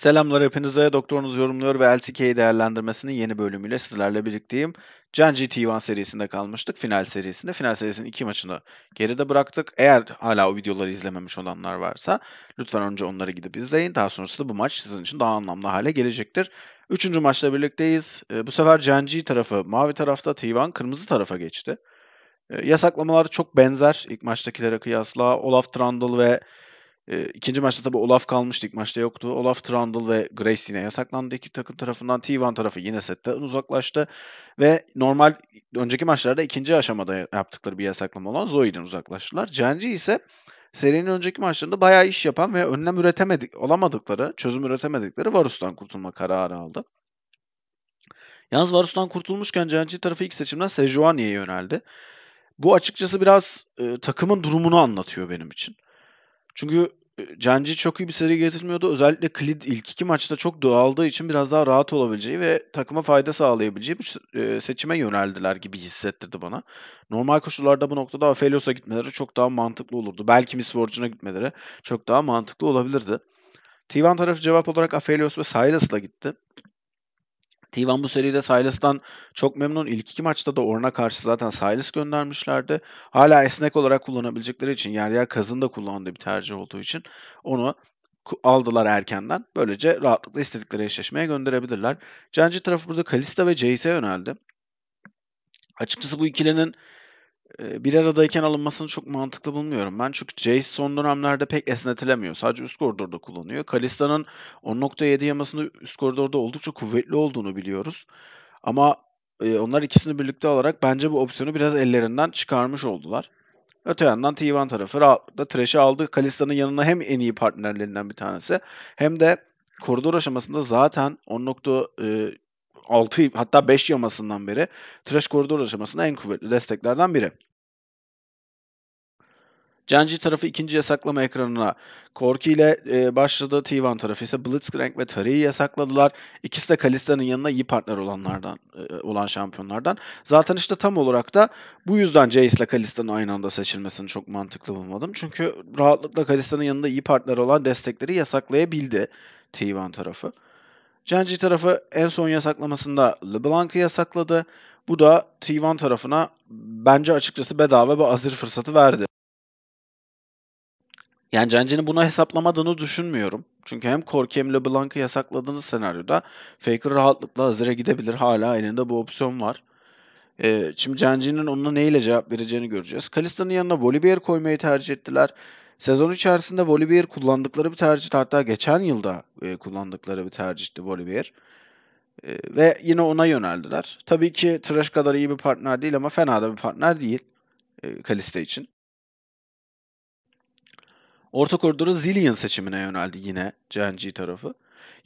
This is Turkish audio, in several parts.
Selamlar hepinize. Doktorunuz yorumluyor ve LCK'yi değerlendirmesinin yeni bölümüyle sizlerle birlikteyim. Can GT1 serisinde kalmıştık. Final serisinde. Final serisinin iki maçını geride bıraktık. Eğer hala o videoları izlememiş olanlar varsa lütfen önce onları gidip izleyin. Daha sonrasında bu maç sizin için daha anlamlı hale gelecektir. Üçüncü maçla birlikteyiz. Ee, bu sefer Can G tarafı mavi tarafta, T1 kırmızı tarafa geçti. Ee, yasaklamalar çok benzer ilk maçtakilere kıyasla. Olaf Trundle ve ee, ikinci maçta tabii Olaf kalmıştı ilk maçta yoktu. Olaf Trundle ve Grace yine yasaklandı İki takım tarafından. T1 tarafı yine sette, uzaklaştı. Ve normal önceki maçlarda ikinci aşamada yaptıkları bir yasaklama olan Zoe'den uzaklaştılar. Cenci ise serinin önceki maçlarında bayağı iş yapan ve önlem üretemedik olamadıkları, çözüm üretemedikleri Varus'tan kurtulma kararı aldı. Yalnız Varus'tan kurtulmuşken Cenci tarafı ilk seçimden Sejuani'ye yöneldi. Bu açıkçası biraz e, takımın durumunu anlatıyor benim için. Çünkü Cenci çok iyi bir seri getirmiyordu. Özellikle Klid ilk iki maçta çok dağıldığı için biraz daha rahat olabileceği ve takıma fayda sağlayabileceği bir e, seçime yöneldiler gibi hissettirdi bana. Normal koşullarda bu noktada Afelios'a gitmeleri çok daha mantıklı olurdu. Belki Miss Fortune'a gitmeleri çok daha mantıklı olabilirdi. Tivan tarafı cevap olarak Afelios ve Silas'la gitti. Tivan bu seride Silas'tan çok memnun. İlk iki maçta da Orna karşı zaten Silas göndermişlerdi. Hala esnek olarak kullanabilecekleri için yer yer Kaz'ın da kullandığı bir tercih olduğu için onu aldılar erkenden. Böylece rahatlıkla istedikleri eşleşmeye gönderebilirler. Cenci tarafı burada Kalista ve Jace'e yöneldi. Açıkçası bu ikilinin ee, bir aradayken alınmasını çok mantıklı bulmuyorum. Ben çünkü Jace son dönemlerde pek esnetilemiyor. Sadece üst koridorda kullanıyor. Kalista'nın 10.7 yamasında üst koridorda oldukça kuvvetli olduğunu biliyoruz. Ama e, onlar ikisini birlikte alarak bence bu opsiyonu biraz ellerinden çıkarmış oldular. Öte yandan T1 tarafı rahatlıkla Thresh'i aldı. Kalista'nın yanına hem en iyi partnerlerinden bir tanesi hem de koridor aşamasında zaten 10.7 6 e, hatta 5 yamasından beri Trash koridor aşamasında en kuvvetli desteklerden biri. Genji tarafı ikinci yasaklama ekranına Korki ile e, başladı. T1 tarafı ise Blitzcrank ve Tari'yi yasakladılar. İkisi de Kalista'nın yanına iyi partner olanlardan e, olan şampiyonlardan. Zaten işte tam olarak da bu yüzden Jace ile Kalista'nın aynı anda seçilmesini çok mantıklı bulmadım. Çünkü rahatlıkla Kalista'nın yanında iyi partner olan destekleri yasaklayabildi T1 tarafı. Genji tarafı en son yasaklamasında LeBlanc'ı yasakladı. Bu da T1 tarafına bence açıkçası bedava bir azir fırsatı verdi. Yani Genji'nin bunu hesaplamadığını düşünmüyorum. Çünkü hem Corki hem LeBlanc'ı yasakladığınız senaryoda Faker rahatlıkla hazıra gidebilir. Hala elinde bu opsiyon var. Ee, şimdi Genji'nin onunla neyle cevap vereceğini göreceğiz. Kalista'nın yanına Volibear koymayı tercih ettiler. Sezon içerisinde Volibear kullandıkları bir tercih. Hatta geçen yılda e, kullandıkları bir tercihti Volibear. E, ve yine ona yöneldiler. Tabii ki Trash kadar iyi bir partner değil ama fena da bir partner değil e, Kalista için. Orta koridoru Zillion seçimine yöneldi yine CNG tarafı.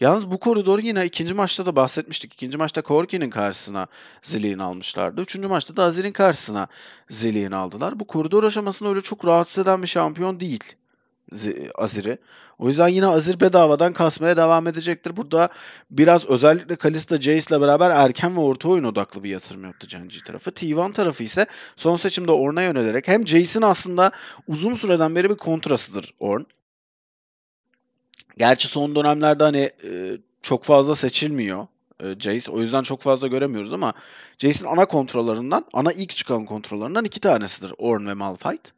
Yalnız bu koridor yine ikinci maçta da bahsetmiştik. İkinci maçta Korki'nin karşısına Zillion almışlardı. Üçüncü maçta da Azir'in karşısına Zillion aldılar. Bu koridor aşamasında öyle çok rahatsız eden bir şampiyon değil Azir'i. O yüzden yine Azir bedavadan kasmaya devam edecektir. Burada biraz özellikle Kalista Jace ile beraber erken ve orta oyun odaklı bir yatırım yaptı Genji tarafı. T1 tarafı ise son seçimde Orn'a yönelerek hem Jace'in aslında uzun süreden beri bir kontrasıdır Orn. Gerçi son dönemlerde hani e, çok fazla seçilmiyor e, Jace. O yüzden çok fazla göremiyoruz ama Jace'in ana kontrollerinden, ana ilk çıkan kontrollerinden iki tanesidir Orn ve Malphite.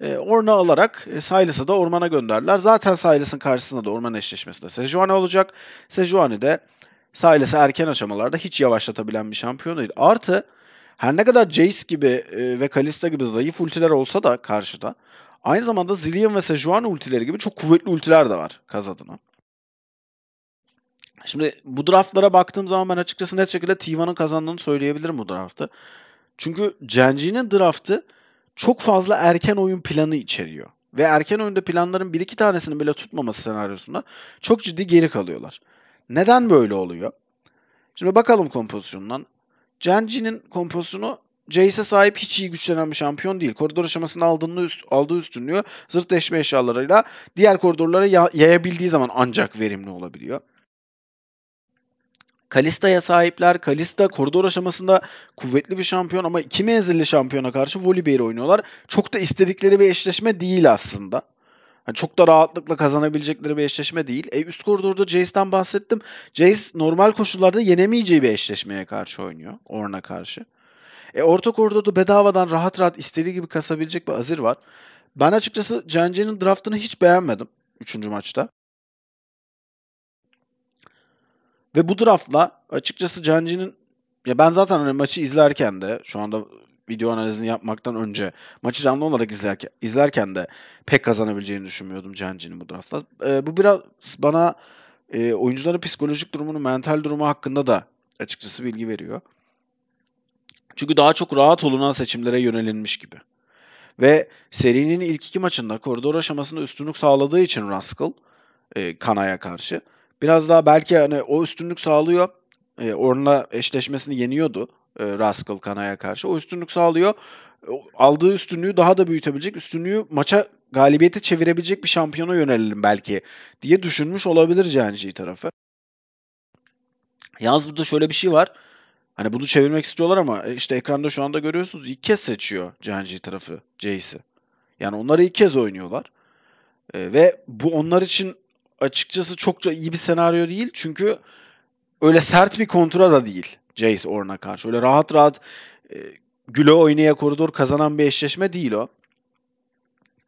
E, Orna alarak e, Silas'ı da ormana gönderler. Zaten Silas'ın karşısında da orman eşleşmesinde Sejuani olacak. Sejuani de Silas'ı erken aşamalarda hiç yavaşlatabilen bir şampiyon değil. Artı her ne kadar Jace gibi e, ve Kalista gibi zayıf ultiler olsa da karşıda aynı zamanda Zillion ve Sejuani ultileri gibi çok kuvvetli ultiler de var Kaz Şimdi bu draftlara baktığım zaman ben açıkçası net şekilde T1'ın kazandığını söyleyebilirim bu draftı. Çünkü Genji'nin draftı çok fazla erken oyun planı içeriyor. Ve erken oyunda planların bir iki tanesini bile tutmaması senaryosunda çok ciddi geri kalıyorlar. Neden böyle oluyor? Şimdi bakalım kompozisyondan. Genji'nin kompozisyonu Jace'e sahip hiç iyi güçlenen bir şampiyon değil. Koridor aşamasında aldığını üst, aldığı üstünlüğü zırtleşme eşyalarıyla diğer koridorlara yayabildiği zaman ancak verimli olabiliyor. Kalista'ya sahipler. Kalista koridor aşamasında kuvvetli bir şampiyon ama iki menzilli şampiyona karşı Volibear oynuyorlar. Çok da istedikleri bir eşleşme değil aslında. Yani çok da rahatlıkla kazanabilecekleri bir eşleşme değil. E, üst koridorda Jace'den bahsettim. Jace normal koşullarda yenemeyeceği bir eşleşmeye karşı oynuyor. Orn'a karşı. E, orta koridorda bedavadan rahat rahat istediği gibi kasabilecek bir Azir var. Ben açıkçası Cance'nin draftını hiç beğenmedim üçüncü maçta. Ve bu draftla açıkçası Canci'nin ya ben zaten hani maçı izlerken de şu anda video analizini yapmaktan önce maçı canlı olarak izlerken, izlerken de pek kazanabileceğini düşünmüyordum Canci'nin bu draftla. E, bu biraz bana e, oyuncuların psikolojik durumunu, mental durumu hakkında da açıkçası bilgi veriyor. Çünkü daha çok rahat olunan seçimlere yönelinmiş gibi. Ve serinin ilk iki maçında koridor aşamasında üstünlük sağladığı için Rascal e, Kana'ya karşı biraz daha belki hani o üstünlük sağlıyor. E, Orna eşleşmesini yeniyordu e, Rascal Kana'ya karşı. O üstünlük sağlıyor. aldığı üstünlüğü daha da büyütebilecek, üstünlüğü maça galibiyeti çevirebilecek bir şampiyona yönelelim belki diye düşünmüş olabilir Genji tarafı. Yalnız burada şöyle bir şey var. Hani bunu çevirmek istiyorlar ama e, işte ekranda şu anda görüyorsunuz ilk kez seçiyor Genji tarafı Jace'i. Yani onları ilk kez oynuyorlar. E, ve bu onlar için açıkçası çok iyi bir senaryo değil. Çünkü öyle sert bir kontra da değil Jace Orn'a karşı. Öyle rahat rahat e, güle oynaya koridor kazanan bir eşleşme değil o.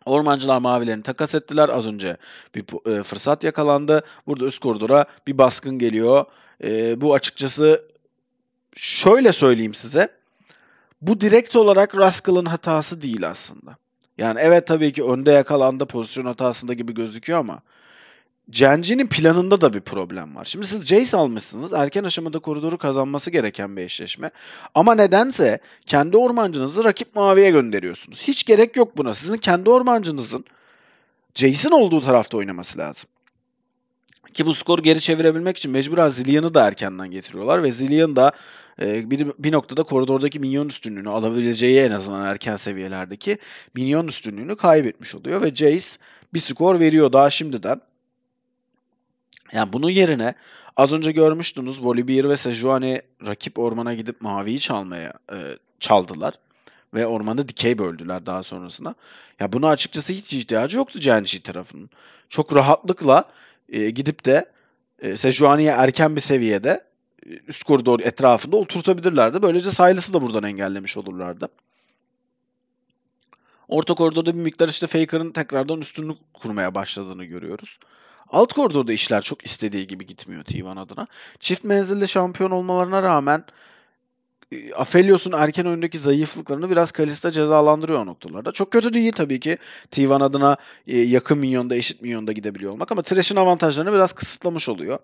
Ormancılar mavilerini takas ettiler. Az önce bir e, fırsat yakalandı. Burada üst koridora bir baskın geliyor. E, bu açıkçası şöyle söyleyeyim size. Bu direkt olarak Rascal'ın hatası değil aslında. Yani evet tabii ki önde yakalandı pozisyon hatasında gibi gözüküyor ama Cenci'nin planında da bir problem var. Şimdi siz Jace almışsınız. Erken aşamada koridoru kazanması gereken bir eşleşme. Ama nedense kendi ormancınızı rakip maviye gönderiyorsunuz. Hiç gerek yok buna. Sizin kendi ormancınızın Jace'in olduğu tarafta oynaması lazım. Ki bu skoru geri çevirebilmek için mecburen Zillion'ı da erkenden getiriyorlar ve Zillion da e, bir, bir noktada koridordaki minyon üstünlüğünü alabileceği en azından erken seviyelerdeki minyon üstünlüğünü kaybetmiş oluyor ve Jace bir skor veriyor daha şimdiden. Yani bunun yerine az önce görmüştünüz Volibear ve Sejuani rakip ormana gidip maviyi çalmaya e, çaldılar. Ve ormanda dikey böldüler daha sonrasında. Ya buna açıkçası hiç ihtiyacı yoktu Cenşi tarafının. Çok rahatlıkla e, gidip de e, Sejuani'ye erken bir seviyede e, üst koridor etrafında oturtabilirlerdi. Böylece Silas'ı da buradan engellemiş olurlardı. Orta koridorda bir miktar işte Faker'ın tekrardan üstünlük kurmaya başladığını görüyoruz. Alt koridorda işler çok istediği gibi gitmiyor T1 adına. Çift menzilde şampiyon olmalarına rağmen e, Afelios'un erken öndeki zayıflıklarını biraz Kalista cezalandırıyor o noktalarda. Çok kötü değil tabii ki T1 adına e, yakın minyonda eşit minyonda gidebiliyor olmak ama Thresh'in avantajlarını biraz kısıtlamış oluyor.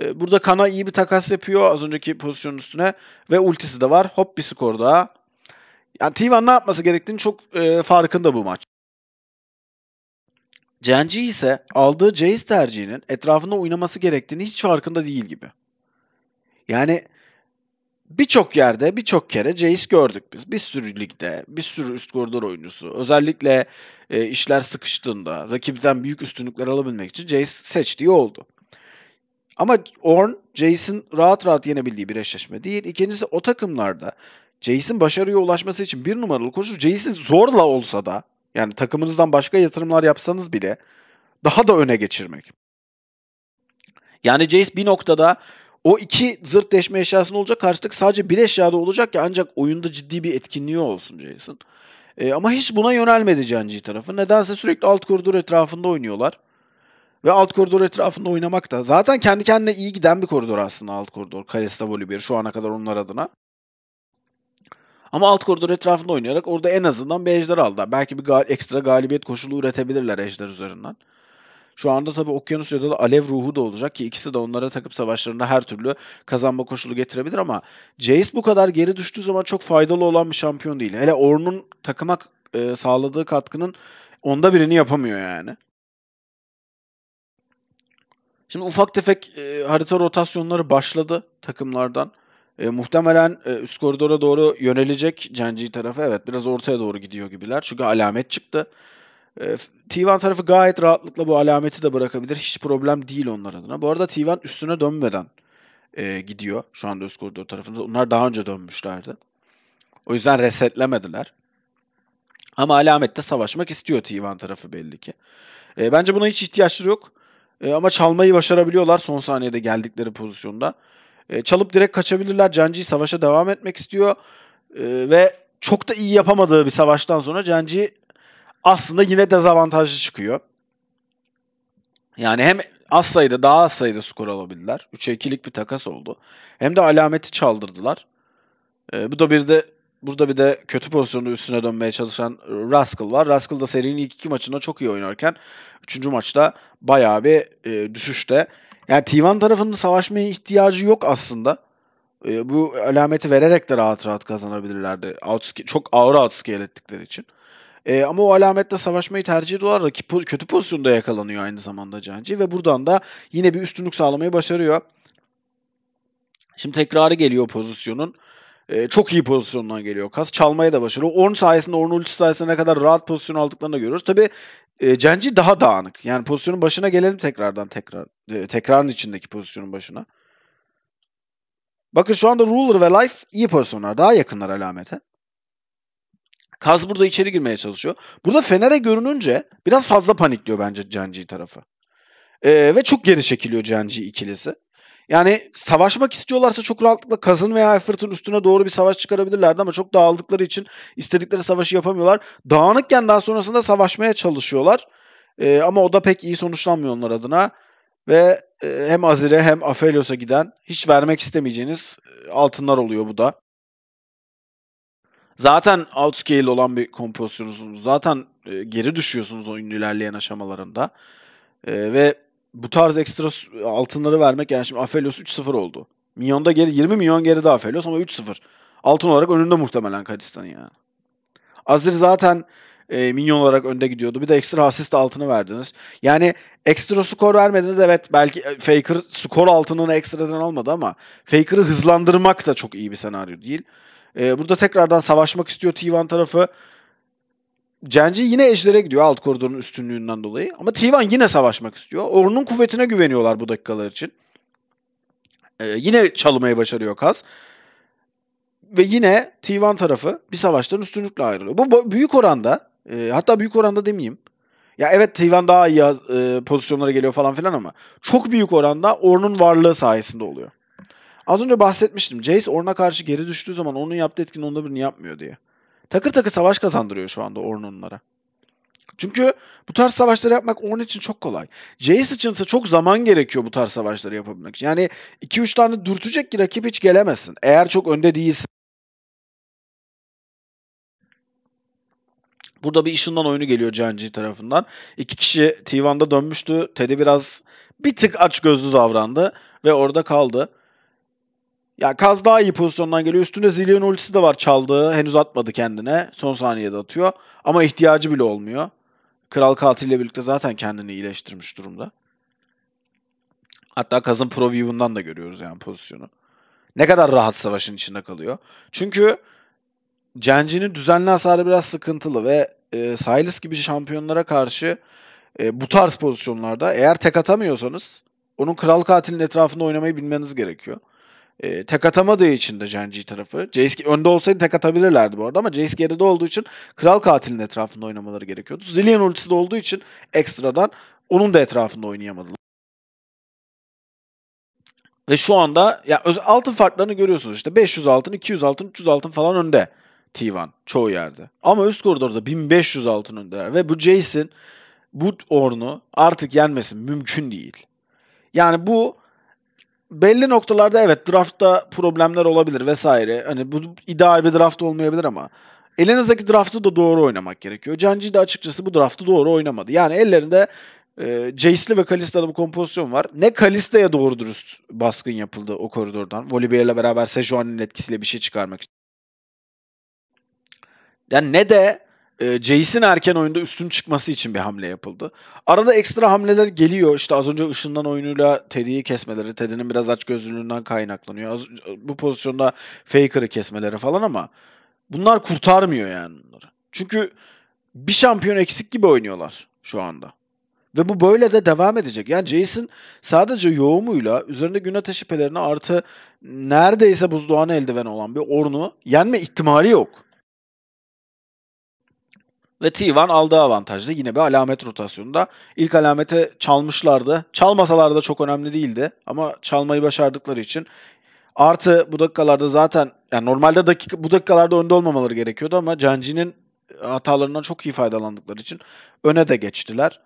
E, burada Kana iyi bir takas yapıyor az önceki pozisyonun üstüne ve ultisi de var. Hop bir skor daha. Yani T1 ne yapması gerektiğini çok farkında bu maç. Genji ise aldığı Jace tercihinin etrafında oynaması gerektiğini hiç farkında değil gibi. Yani birçok yerde birçok kere Jace gördük biz. Bir sürü ligde, bir sürü üst koridor oyuncusu. Özellikle e, işler sıkıştığında rakipten büyük üstünlükler alabilmek için Jace seçtiği oldu. Ama Orn, Jace'in rahat rahat yenebildiği bir eşleşme değil. İkincisi o takımlarda Jace'in başarıya ulaşması için bir numaralı koşu Jace'i zorla olsa da yani takımınızdan başka yatırımlar yapsanız bile daha da öne geçirmek. Yani Jace bir noktada o iki zırt deşme eşyasının olacak karşılık sadece bir eşyada olacak ki ancak oyunda ciddi bir etkinliği olsun Jason. E, ama hiç buna yönelmedi Genji tarafı. Nedense sürekli alt koridor etrafında oynuyorlar. Ve alt koridor etrafında oynamak da zaten kendi kendine iyi giden bir koridor aslında alt koridor. Kalesta Volibear şu ana kadar onlar adına. Ama alt koridor etrafında oynayarak orada en azından bir ejder aldı. Belki bir gal ekstra galibiyet koşulu üretebilirler ejder üzerinden. Şu anda tabii Okyanus ya da Alev ruhu da olacak ki ikisi de onlara takıp savaşlarında her türlü kazanma koşulu getirebilir ama Jace bu kadar geri düştüğü zaman çok faydalı olan bir şampiyon değil. Hele Ornn'un takıma e, sağladığı katkının onda birini yapamıyor yani. Şimdi ufak tefek e, harita rotasyonları başladı takımlardan. E, muhtemelen e, üst koridora doğru yönelecek Genji tarafı. Evet biraz ortaya doğru gidiyor gibiler. Çünkü alamet çıktı. E, T1 tarafı gayet rahatlıkla bu alameti de bırakabilir. Hiç problem değil onlar adına. Bu arada T1 üstüne dönmeden e, gidiyor. Şu anda üst koridor tarafında. Onlar daha önce dönmüşlerdi. O yüzden resetlemediler. Ama alamette savaşmak istiyor T1 tarafı belli ki. E, bence buna hiç ihtiyaçları yok. E, ama çalmayı başarabiliyorlar son saniyede geldikleri pozisyonda. E, çalıp direkt kaçabilirler. Cenci savaşa devam etmek istiyor. E, ve çok da iyi yapamadığı bir savaştan sonra Cenci aslında yine dezavantajlı çıkıyor. Yani hem az sayıda daha az sayıda skor alabildiler. 3'e 2'lik bir takas oldu. Hem de alameti çaldırdılar. E, bu da bir de burada bir de kötü pozisyonda üstüne dönmeye çalışan Rascal var. Rascal da serinin ilk iki maçında çok iyi oynarken 3. maçta bayağı bir e, düşüşte. Yani Tivan tarafında savaşmaya ihtiyacı yok aslında. E, bu alameti vererek de rahat rahat kazanabilirlerdi. Outski, çok ağır outscale ettikleri için. E, ama o alametle savaşmayı tercih ediyorlar. Rakip poz- kötü pozisyonda yakalanıyor aynı zamanda Canci ve buradan da yine bir üstünlük sağlamayı başarıyor. Şimdi tekrarı geliyor pozisyonun. E, çok iyi pozisyondan geliyor Kas. Çalmaya da başarılı. Orn sayesinde, Orn ultisi sayesinde ne kadar rahat pozisyon aldıklarını da görüyoruz. Tabi e, Cenci daha dağınık. Yani pozisyonun başına gelelim tekrardan tekrar. E, tekrarın içindeki pozisyonun başına. Bakın şu anda Ruler ve Life iyi pozisyonlar. Daha yakınlar alamete. Kaz burada içeri girmeye çalışıyor. Burada Fener'e görününce biraz fazla panikliyor bence Cenci tarafı. E, ve çok geri çekiliyor Cenci ikilisi. Yani savaşmak istiyorlarsa çok rahatlıkla Kazın veya Effert'ın üstüne doğru bir savaş çıkarabilirlerdi ama çok dağıldıkları için istedikleri savaşı yapamıyorlar. Dağınıkken daha sonrasında savaşmaya çalışıyorlar. E, ama o da pek iyi sonuçlanmıyor onlar adına. Ve e, hem Azir'e hem Aphelios'a giden hiç vermek istemeyeceğiniz e, altınlar oluyor bu da. Zaten outscale olan bir kompozisyonsunuz. Zaten e, geri düşüyorsunuz oyunun ilerleyen aşamalarında. E, ve bu tarz ekstra altınları vermek yani şimdi Afelios 3-0 oldu. Milyonda geri 20 milyon geri daha Afelios ama 3-0. Altın olarak önünde muhtemelen Kadistan'ın yani. Azir zaten e, minyon olarak önde gidiyordu. Bir de ekstra asist altını verdiniz. Yani ekstra skor vermediniz. Evet belki e, Faker skor altınını ekstradan almadı ama Faker'ı hızlandırmak da çok iyi bir senaryo değil. E, burada tekrardan savaşmak istiyor T1 tarafı. Genji yine Ejder'e gidiyor alt koridorun üstünlüğünden dolayı. Ama T1 yine savaşmak istiyor. Orun'un kuvvetine güveniyorlar bu dakikalar için. Ee, yine çalmayı başarıyor Kaz. Ve yine T1 tarafı bir savaştan üstünlükle ayrılıyor. Bu büyük oranda e, hatta büyük oranda demeyeyim. Ya evet T1 daha iyi e, pozisyonlara geliyor falan filan ama çok büyük oranda Orun'un varlığı sayesinde oluyor. Az önce bahsetmiştim. Jace Orn'a karşı geri düştüğü zaman onun yaptığı etkinin onda birini yapmıyor diye takır takır savaş kazandırıyor şu anda Ornunlara. Çünkü bu tarz savaşları yapmak onun için çok kolay. Jace ise çok zaman gerekiyor bu tarz savaşları yapabilmek için. Yani 2-3 tane dürtecek ki rakip hiç gelemesin. Eğer çok önde değilsin. Burada bir işinden oyunu geliyor Canji tarafından. İki kişi T1'da dönmüştü. Teddy biraz bir tık aç gözlü davrandı ve orada kaldı. Ya Kaz daha iyi pozisyondan geliyor. Üstünde Zillion ultisi de var çaldığı. Henüz atmadı kendine. Son saniyede atıyor. Ama ihtiyacı bile olmuyor. Kral Katil ile birlikte zaten kendini iyileştirmiş durumda. Hatta Kaz'ın pro view'undan da görüyoruz yani pozisyonu. Ne kadar rahat savaşın içinde kalıyor. Çünkü Cenci'nin düzenli hasarı biraz sıkıntılı ve e, Silas gibi şampiyonlara karşı e, bu tarz pozisyonlarda eğer tek atamıyorsanız onun kral Katil'in etrafında oynamayı bilmeniz gerekiyor. E, tek atamadığı için de Genji tarafı. Jace önde olsaydı tek atabilirlerdi bu arada ama Jace geride olduğu için kral Katil'in etrafında oynamaları gerekiyordu. Zillion ultisi de olduğu için ekstradan onun da etrafında oynayamadılar. Ve şu anda ya altın farklarını görüyorsunuz işte 500 altın, 200 altın, 300 altın falan önde T1 çoğu yerde. Ama üst koridorda 1500 altın öndeler ve bu Jason bu ornu artık yenmesin mümkün değil. Yani bu belli noktalarda evet draftta problemler olabilir vesaire. Hani bu ideal bir draft olmayabilir ama elinizdeki draftı da doğru oynamak gerekiyor. Canci de açıkçası bu draftı doğru oynamadı. Yani ellerinde e, Jace'li ve Kalista'da bu kompozisyon var. Ne Kalista'ya doğru dürüst baskın yapıldı o koridordan. Volibear'la beraber Sejuani'nin etkisiyle bir şey çıkarmak için. Yani ne de e, Jace'in erken oyunda üstün çıkması için bir hamle yapıldı. Arada ekstra hamleler geliyor. İşte az önce ışından oyunuyla Teddy'yi kesmeleri, Teddy'nin biraz aç gözlülüğünden kaynaklanıyor. Az, bu pozisyonda Faker'ı kesmeleri falan ama bunlar kurtarmıyor yani bunları. Çünkü bir şampiyon eksik gibi oynuyorlar şu anda. Ve bu böyle de devam edecek. Yani Jason sadece yoğumuyla üzerinde gün ateşi pelerini artı neredeyse buzdoğan eldiven olan bir ornu yenme ihtimali yok. Ve T1 aldığı avantajlı. Yine bir alamet rotasyonunda. İlk alamete çalmışlardı. Çalmasalar da çok önemli değildi. Ama çalmayı başardıkları için Artı bu dakikalarda zaten yani normalde dakika, bu dakikalarda önde olmamaları gerekiyordu ama Canci'nin e, hatalarından çok iyi faydalandıkları için öne de geçtiler.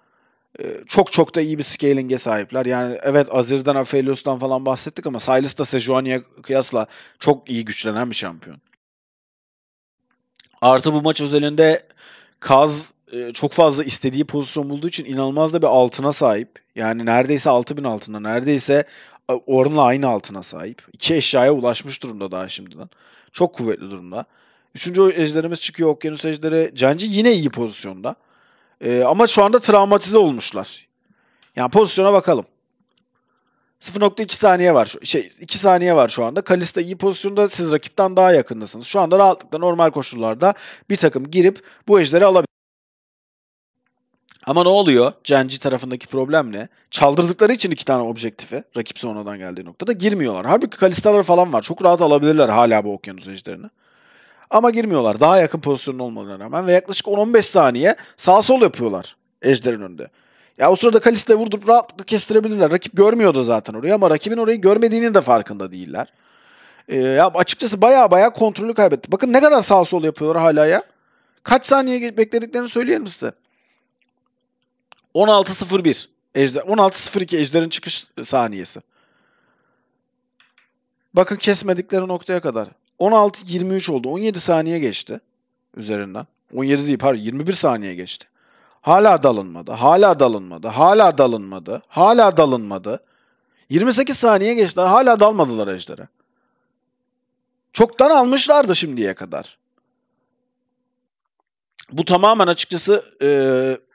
E, çok çok da iyi bir scaling'e sahipler. Yani evet Azir'den, Aphelios'tan falan bahsettik ama Silas da Sejuani'ye kıyasla çok iyi güçlenen bir şampiyon. Artı bu maç özelinde Kaz e, çok fazla istediği pozisyon bulduğu için inanılmaz da bir altına sahip. Yani neredeyse 6000 altına, neredeyse e, Orn'la aynı altına sahip. İki eşyaya ulaşmış durumda daha şimdiden. Çok kuvvetli durumda. Üçüncü ejderimiz çıkıyor Okyanus Ejderi. Cenci yine iyi pozisyonda. E, ama şu anda travmatize olmuşlar. Yani pozisyona bakalım. 0.2 saniye var. şey 2 saniye var şu anda. Kalista iyi pozisyonda siz rakipten daha yakındasınız. Şu anda rahatlıkla normal koşullarda bir takım girip bu ejderi alabilir. Ama ne oluyor? Cenci tarafındaki problem ne? Çaldırdıkları için iki tane objektifi rakip sonradan geldiği noktada girmiyorlar. Halbuki kalistalar falan var. Çok rahat alabilirler hala bu okyanus ejderini. Ama girmiyorlar. Daha yakın pozisyonda olmalarına rağmen ve yaklaşık 10-15 saniye sağ sol yapıyorlar ejderin önünde. Ya o sırada Kaliste vurdurup rahatlıkla kestirebilirler. Rakip görmüyordu zaten orayı ama rakibin orayı görmediğinin de farkında değiller. Ee, ya açıkçası baya baya kontrolü kaybetti. Bakın ne kadar sağ sol yapıyor hala ya. Kaç saniye beklediklerini söyleyelim size. 16.01 Ejder 16.02 Ejder'in çıkış saniyesi. Bakın kesmedikleri noktaya kadar. 16.23 oldu. 17 saniye geçti üzerinden. 17 değil pardon 21 saniye geçti. Hala dalınmadı, hala dalınmadı, hala dalınmadı, hala dalınmadı. 28 saniye geçti, hala dalmadılar ejdere. Çoktan almışlardı şimdiye kadar. Bu tamamen açıkçası e,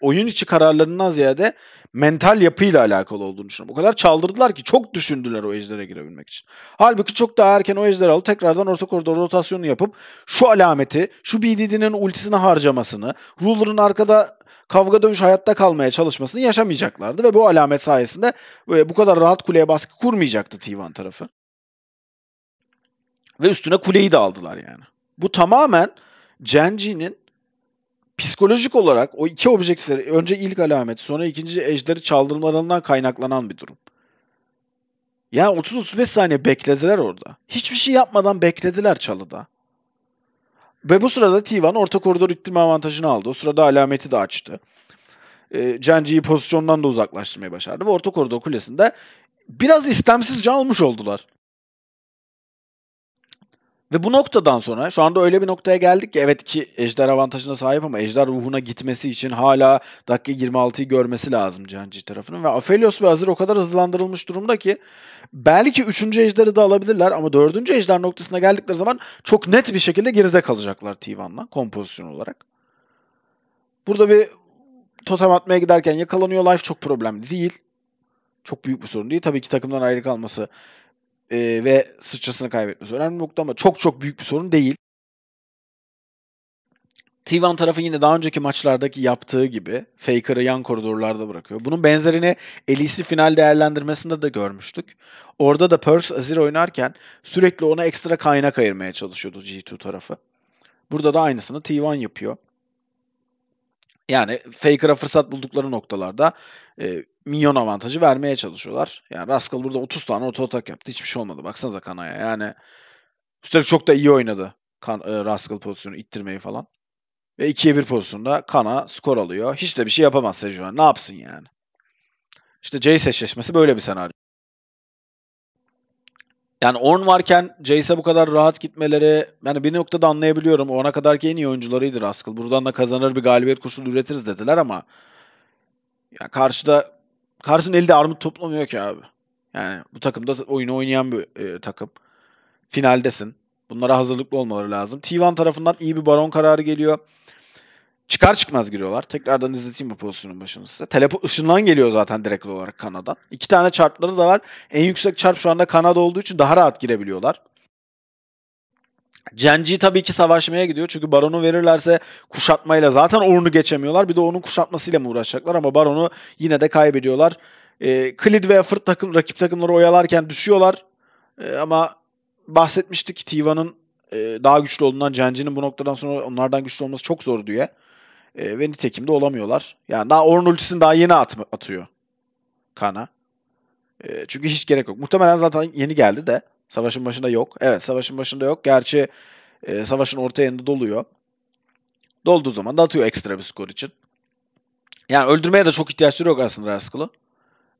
oyun içi kararlarından ziyade mental yapıyla alakalı olduğunu düşünüyorum. O kadar çaldırdılar ki çok düşündüler o ejdere girebilmek için. Halbuki çok daha erken o ejderi alıp tekrardan orta koridor rotasyonu yapıp şu alameti, şu BDD'nin ultisini harcamasını, ruler'ın arkada kavga dövüş hayatta kalmaya çalışmasını yaşamayacaklardı ve bu alamet sayesinde e, bu kadar rahat kuleye baskı kurmayacaktı T1 tarafı. Ve üstüne kuleyi de aldılar yani. Bu tamamen Genji'nin psikolojik olarak o iki objektifleri önce ilk alamet sonra ikinci ejderi çaldırmalarından kaynaklanan bir durum. Yani 30-35 saniye beklediler orada. Hiçbir şey yapmadan beklediler çalıda. Ve bu sırada Tivan orta koridor ittirme avantajını aldı. O sırada alameti de açtı. E, ee, Cenci'yi pozisyondan da uzaklaştırmayı başardı. Ve orta koridor kulesinde biraz istemsizce almış oldular. Ve bu noktadan sonra şu anda öyle bir noktaya geldik ki evet ki Ejder avantajına sahip ama Ejder ruhuna gitmesi için hala dakika 26'yı görmesi lazım Canci tarafının. Ve Aphelios ve Azir o kadar hızlandırılmış durumda ki belki 3. Ejder'i de alabilirler ama 4. Ejder noktasına geldikleri zaman çok net bir şekilde geride kalacaklar T1'la kompozisyon olarak. Burada bir totem atmaya giderken yakalanıyor. Life çok problem değil. Çok büyük bir sorun değil. Tabii ki takımdan ayrı kalması e, ve sıçrasını kaybetmesi önemli nokta ama çok çok büyük bir sorun değil. T1 tarafı yine daha önceki maçlardaki yaptığı gibi Faker'ı yan koridorlarda bırakıyor. Bunun benzerini Elise final değerlendirmesinde de görmüştük. Orada da Perks Azir oynarken sürekli ona ekstra kaynak ayırmaya çalışıyordu G2 tarafı. Burada da aynısını T1 yapıyor. Yani Faker'a fırsat buldukları noktalarda e, minyon avantajı vermeye çalışıyorlar. Yani Rascal burada 30 tane orta atak yaptı. Hiçbir şey olmadı. Baksanıza Kana'ya. Yani üstelik çok da iyi oynadı kan, e, Rascal pozisyonu ittirmeyi falan. Ve 2'ye 1 pozisyonda Kana skor alıyor. Hiç de bir şey yapamaz Sejuan. Ne yapsın yani? İşte Jace eşleşmesi böyle bir senaryo yani Orn varken Jace'e bu kadar rahat gitmeleri yani bir noktada anlayabiliyorum. Ona kadarki en iyi oyuncularıydı Rascal. Buradan da kazanır bir galibiyet koşulu üretiriz dediler ama ya karşıda karşının elde armut toplamıyor ki abi. Yani bu takımda oyunu oynayan bir e, takım. Finaldesin. Bunlara hazırlıklı olmaları lazım. T1 tarafından iyi bir baron kararı geliyor. Çıkar çıkmaz giriyorlar. Tekrardan izleteyim bu pozisyonun başını size. Telepo ışından geliyor zaten direkt olarak Kanada. İki tane çarpları da var. En yüksek çarp şu anda Kanada olduğu için daha rahat girebiliyorlar. Genji tabii ki savaşmaya gidiyor. Çünkü Baron'u verirlerse kuşatmayla zaten Ornn'u geçemiyorlar. Bir de onun kuşatmasıyla mı uğraşacaklar ama Baron'u yine de kaybediyorlar. E, Clid ve Fırt takım, rakip takımları oyalarken düşüyorlar. E, ama bahsetmiştik Tiva'nın e, daha güçlü olduğundan Genji'nin bu noktadan sonra onlardan güçlü olması çok zor diye. E, ve nitekim de olamıyorlar. Yani daha Orun ultisini daha yeni at atıyor Kana. E, çünkü hiç gerek yok. Muhtemelen zaten yeni geldi de. Savaşın başında yok. Evet savaşın başında yok. Gerçi e, savaşın orta yerinde doluyor. Dolduğu zaman da atıyor ekstra bir skor için. Yani öldürmeye de çok ihtiyaçları yok aslında Rascal'ı.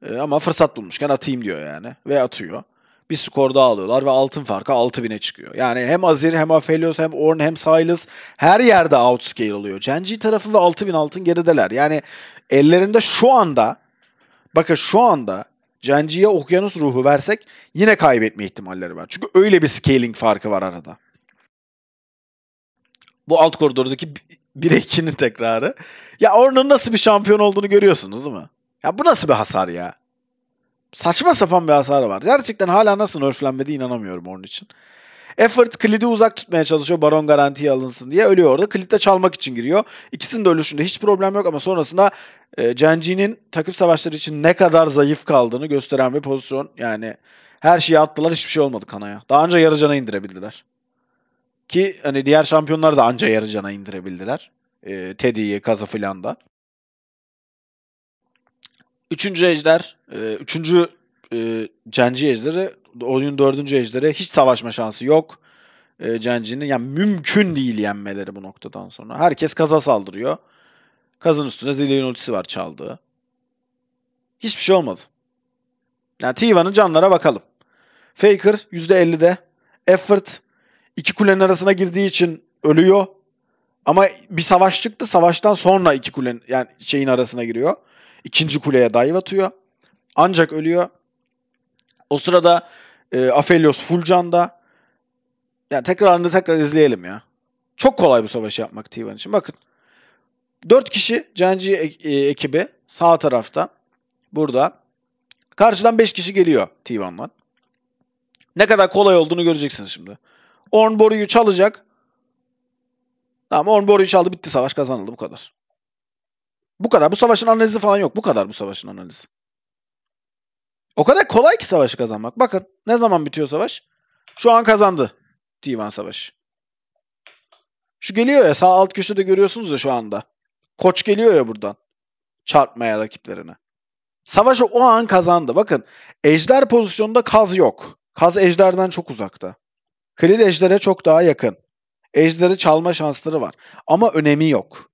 E, ama fırsat bulmuşken atayım diyor yani. Ve atıyor bir skor daha alıyorlar ve altın farkı 6000'e çıkıyor. Yani hem Azir hem Aphelios hem Orn hem Sylas her yerde outscale oluyor. Genji tarafı ve 6000 altın gerideler. Yani ellerinde şu anda bakın şu anda Genji'ye okyanus ruhu versek yine kaybetme ihtimalleri var. Çünkü öyle bir scaling farkı var arada. Bu alt koridordaki 1'e 2'nin tekrarı. Ya Orn'un nasıl bir şampiyon olduğunu görüyorsunuz değil mi? Ya bu nasıl bir hasar ya? saçma sapan bir hasarı var. Gerçekten hala nasıl örflenmedi inanamıyorum onun için. Effort Kli'di uzak tutmaya çalışıyor baron garantiye alınsın diye. Ölüyor orada. Clid de çalmak için giriyor. İkisinin de ölüşünde hiç problem yok ama sonrasında e, Genji'nin takım savaşları için ne kadar zayıf kaldığını gösteren bir pozisyon. Yani her şeyi attılar hiçbir şey olmadı Kana'ya. Daha önce yarı cana indirebildiler. Ki hani diğer şampiyonlar da anca yarı cana indirebildiler. E, Teddy'yi, Kaz'ı filan da. Üçüncü ejder, e, üçüncü e, Cenci ejderi, oyunun dördüncü ejderi hiç savaşma şansı yok. E, Cenci'nin yani mümkün değil yenmeleri bu noktadan sonra. Herkes kaza saldırıyor. Kazın üstüne Zillion'un ultisi var çaldığı. Hiçbir şey olmadı. Yani Tiva'nın canlara bakalım. Faker %50'de. Effort iki kulenin arasına girdiği için ölüyor. Ama bir savaş çıktı. Savaştan sonra iki kulenin yani şeyin arasına giriyor ikinci kuleye dive atıyor. Ancak ölüyor. O sırada e, Aphelios full Yani tekrarını tekrar izleyelim ya. Çok kolay bu savaşı yapmak T1 için. Bakın. dört kişi Genji e- e- ekibi sağ tarafta. Burada. Karşıdan beş kişi geliyor T1'dan. Ne kadar kolay olduğunu göreceksiniz şimdi. Orn boruyu çalacak. Tamam Orn boruyu çaldı bitti savaş kazanıldı bu kadar. Bu kadar. Bu savaşın analizi falan yok. Bu kadar bu savaşın analizi. O kadar kolay ki savaşı kazanmak. Bakın ne zaman bitiyor savaş? Şu an kazandı Divan Savaşı. Şu geliyor ya sağ alt köşede görüyorsunuz ya şu anda. Koç geliyor ya buradan. Çarpmaya rakiplerini. Savaşı o an kazandı. Bakın ejder pozisyonunda kaz yok. Kaz ejderden çok uzakta. Khalid ejdere çok daha yakın. Ejderi çalma şansları var. Ama önemi yok.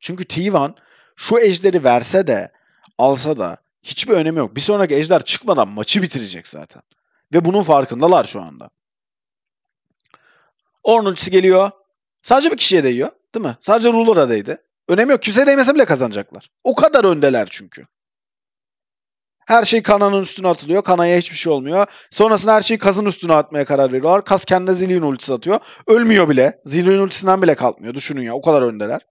Çünkü Tivan şu ejderi verse de alsa da hiçbir önemi yok. Bir sonraki ejder çıkmadan maçı bitirecek zaten. Ve bunun farkındalar şu anda. Orn geliyor. Sadece bir kişiye değiyor. Değil mi? Sadece Ruler'a değdi. Önemi yok. Kimseye değmese bile kazanacaklar. O kadar öndeler çünkü. Her şey Kana'nın üstüne atılıyor. Kana'ya hiçbir şey olmuyor. Sonrasında her şeyi Kaz'ın üstüne atmaya karar veriyorlar. Kaz kendine Zillion'un ultisi atıyor. Ölmüyor bile. Zillion'un ultisinden bile kalkmıyor. Düşünün ya o kadar öndeler.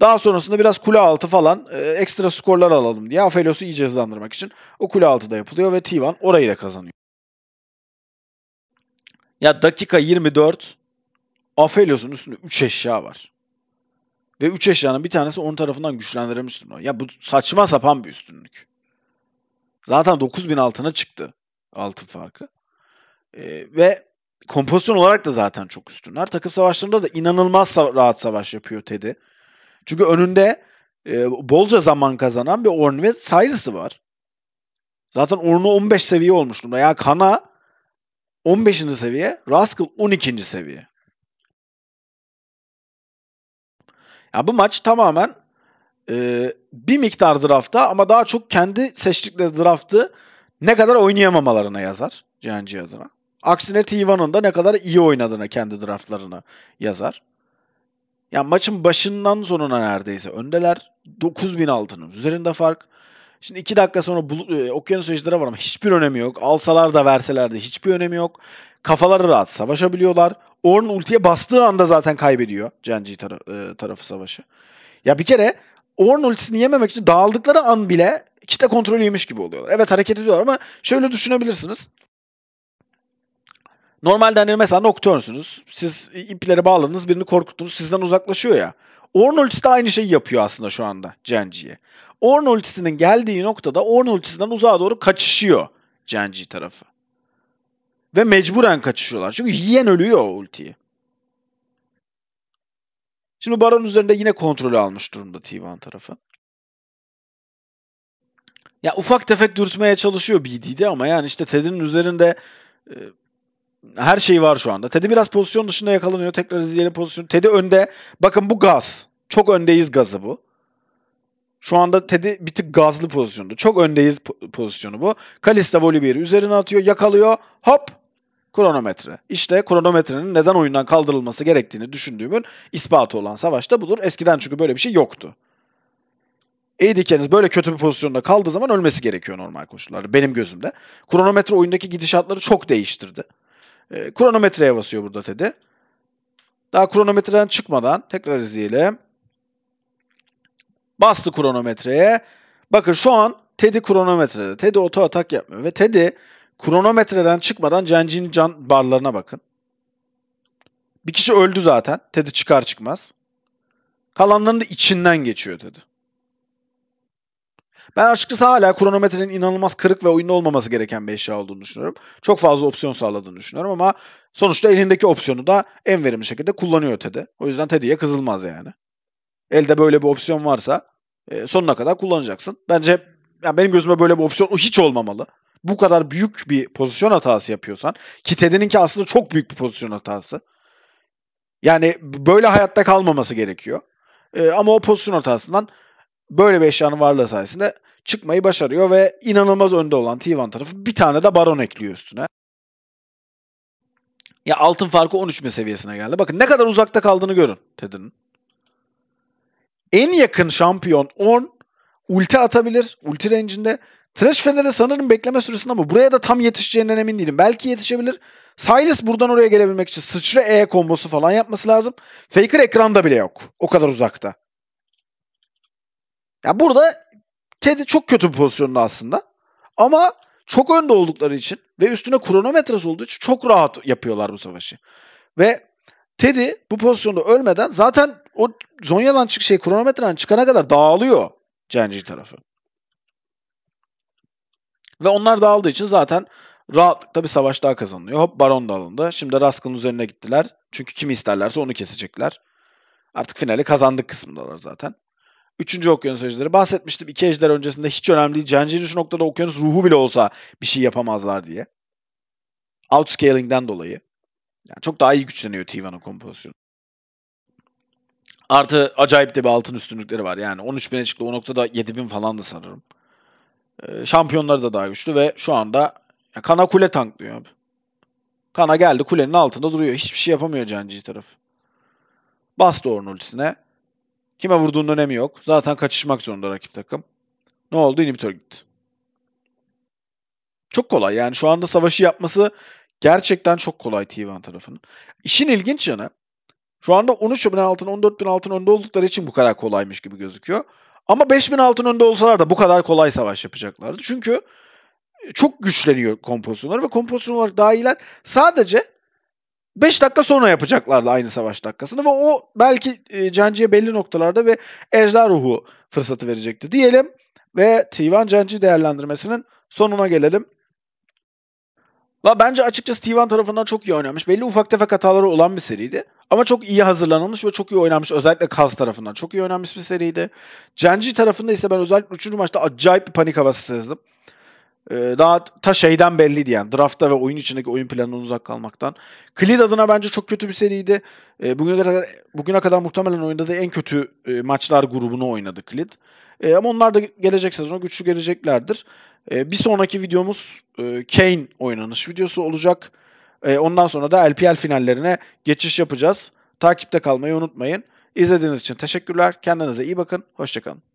Daha sonrasında biraz kule altı falan e, ekstra skorlar alalım diye Aphelios'u iyice hızlandırmak için o kule altı da yapılıyor ve T1 orayı da kazanıyor. Ya dakika 24 Aphelios'un üstünde 3 eşya var. Ve 3 eşyanın bir tanesi onun tarafından güçlendirilmiş durumda. Ya bu saçma sapan bir üstünlük. Zaten 9000 altına çıktı altın farkı. Ee, ve kompozisyon olarak da zaten çok üstünler. Takım savaşlarında da inanılmaz rahat savaş yapıyor Ted'i. Çünkü önünde e, bolca zaman kazanan bir Orn ve Silas'ı var. Zaten Orn'u 15 seviye olmuş durumda. Ya Kana 15. seviye, Rascal 12. seviye. Ya bu maç tamamen e, bir miktar drafta ama daha çok kendi seçtikleri draftı ne kadar oynayamamalarına yazar Cenci adına. Aksine T1'ın da ne kadar iyi oynadığına kendi draftlarına yazar. Yani maçın başından sonuna neredeyse öndeler. 9000 altının üzerinde fark. Şimdi 2 dakika sonra bul- e, okyanus ejderha var ama hiçbir önemi yok. Alsalar da verseler de hiçbir önemi yok. Kafaları rahat savaşabiliyorlar. Ornn ultiye bastığı anda zaten kaybediyor Genji tar- e, tarafı savaşı. Ya bir kere Ornn ultisini yememek için dağıldıkları an bile kitle kontrolü gibi oluyorlar. Evet hareket ediyorlar ama şöyle düşünebilirsiniz. Normalde hani mesela Nocturne'sünüz. Siz ipleri bağladınız birini korkuttunuz sizden uzaklaşıyor ya. Orn ultisi de aynı şeyi yapıyor aslında şu anda Genji'ye. Orn ultisinin geldiği noktada Orn ultisinden uzağa doğru kaçışıyor Genji tarafı. Ve mecburen kaçışıyorlar. Çünkü yiyen ölüyor o ultiyi. Şimdi Baron üzerinde yine kontrolü almış durumda t tarafı. Ya ufak tefek dürtmeye çalışıyor BD'de ama yani işte Ted'in üzerinde e, her şey var şu anda. Teddy biraz pozisyon dışında yakalanıyor. Tekrar izleyelim pozisyon. Teddy önde. Bakın bu gaz. Çok öndeyiz gazı bu. Şu anda Teddy bir tık gazlı pozisyonda. Çok öndeyiz pozisyonu bu. Kalista Volibear'i üzerine atıyor. Yakalıyor. Hop kronometre. İşte kronometrenin neden oyundan kaldırılması gerektiğini düşündüğümün ispatı olan savaşta budur. Eskiden çünkü böyle bir şey yoktu. Eydikeniz böyle kötü bir pozisyonda kaldığı zaman ölmesi gerekiyor normal koşullarda benim gözümde. Kronometre oyundaki gidişatları çok değiştirdi. E, kronometreye basıyor burada Ted'i. Daha kronometreden çıkmadan tekrar izleyelim. Bastı kronometreye. Bakın şu an Tedi kronometrede. Tedi oto atak yapmıyor ve Tedi kronometreden çıkmadan Cenci'nin can barlarına bakın. Bir kişi öldü zaten. Tedi çıkar çıkmaz. Kalanların da içinden geçiyor Tedi. Ben açıkçası hala kronometrenin inanılmaz kırık ve oyunda olmaması gereken bir eşya olduğunu düşünüyorum. Çok fazla opsiyon sağladığını düşünüyorum ama sonuçta elindeki opsiyonu da en verimli şekilde kullanıyor Ted'e. O yüzden Teddy'ye kızılmaz yani. Elde böyle bir opsiyon varsa e, sonuna kadar kullanacaksın. Bence yani benim gözüme böyle bir opsiyon hiç olmamalı. Bu kadar büyük bir pozisyon hatası yapıyorsan ki Teddy'ninki aslında çok büyük bir pozisyon hatası. Yani böyle hayatta kalmaması gerekiyor. E, ama o pozisyon hatasından böyle bir eşyanın varlığı sayesinde çıkmayı başarıyor ve inanılmaz önde olan Tivan tarafı bir tane de baron ekliyor üstüne. Ya altın farkı 13 mi seviyesine geldi. Bakın ne kadar uzakta kaldığını görün Ted'in. En yakın şampiyon 10 ulti atabilir. Ulti range'inde. Trash Fener'e sanırım bekleme süresinde ama buraya da tam yetişeceğinden emin değilim. Belki yetişebilir. Silas buradan oraya gelebilmek için sıçra E kombosu falan yapması lazım. Faker ekranda bile yok. O kadar uzakta. Ya burada Teddy çok kötü bir pozisyonda aslında. Ama çok önde oldukları için ve üstüne kronometresi olduğu için çok rahat yapıyorlar bu savaşı. Ve Teddy bu pozisyonda ölmeden zaten o Zonya'dan çık şey kronometreden çıkana kadar dağılıyor Cenci tarafı. Ve onlar dağıldığı için zaten rahatlıkla bir savaş daha kazanılıyor. Hop Baron da alındı. Şimdi Rask'ın üzerine gittiler. Çünkü kim isterlerse onu kesecekler. Artık finali kazandık kısmındalar zaten. Üçüncü okyanus ejderleri bahsetmiştim. iki ejder öncesinde hiç önemli değil. Genji'nin şu noktada okyanus ruhu bile olsa bir şey yapamazlar diye. Outscaling'den dolayı. Yani çok daha iyi güçleniyor Tivan'ın kompozisyonu. Artı acayip de bir altın üstünlükleri var. Yani 13 bine çıktı. O noktada 7 bin falan da sanırım. Ee, şampiyonları da daha güçlü ve şu anda ya Kana kule tanklıyor abi. Kana geldi kulenin altında duruyor. Hiçbir şey yapamıyor Cenci tarafı. Bastı onun ultisine. Kime vurduğunun önemi yok. Zaten kaçışmak zorunda rakip takım. Ne oldu? İnhibitor gitti. Çok kolay. Yani şu anda savaşı yapması gerçekten çok kolay T1 tarafının. İşin ilginç yanı şu anda 13 bin altın, 14 bin altın önde oldukları için bu kadar kolaymış gibi gözüküyor. Ama 5 bin altın önde olsalar da bu kadar kolay savaş yapacaklardı. Çünkü çok güçleniyor kompozisyonları ve kompozisyon olarak daha iyiler. Sadece 5 dakika sonra yapacaklardı aynı savaş dakikasını ve o belki e, Cenciye belli noktalarda ve ejder ruhu fırsatı verecekti diyelim ve Tivan Cenci değerlendirmesinin sonuna gelelim. La bence açıkçası Tivan tarafından çok iyi oynanmış. Belli ufak tefek hataları olan bir seriydi. Ama çok iyi hazırlanılmış ve çok iyi oynanmış. Özellikle Kaz tarafından çok iyi oynanmış bir seriydi. Cenci tarafında ise ben özellikle 3. maçta acayip bir panik havası sezdim. Ee, daha ta şeyden belliydi yani. Draftta ve oyun içindeki oyun planından uzak kalmaktan. Cleed adına bence çok kötü bir seriydi. E, bugüne kadar bugüne kadar muhtemelen oyunda da en kötü e, maçlar grubunu oynadı Cleed. E, ama onlar da gelecek sezona güçlü geleceklerdir. E, bir sonraki videomuz e, Kane oynanış videosu olacak. E, ondan sonra da LPL finallerine geçiş yapacağız. Takipte kalmayı unutmayın. İzlediğiniz için teşekkürler. Kendinize iyi bakın. Hoşçakalın.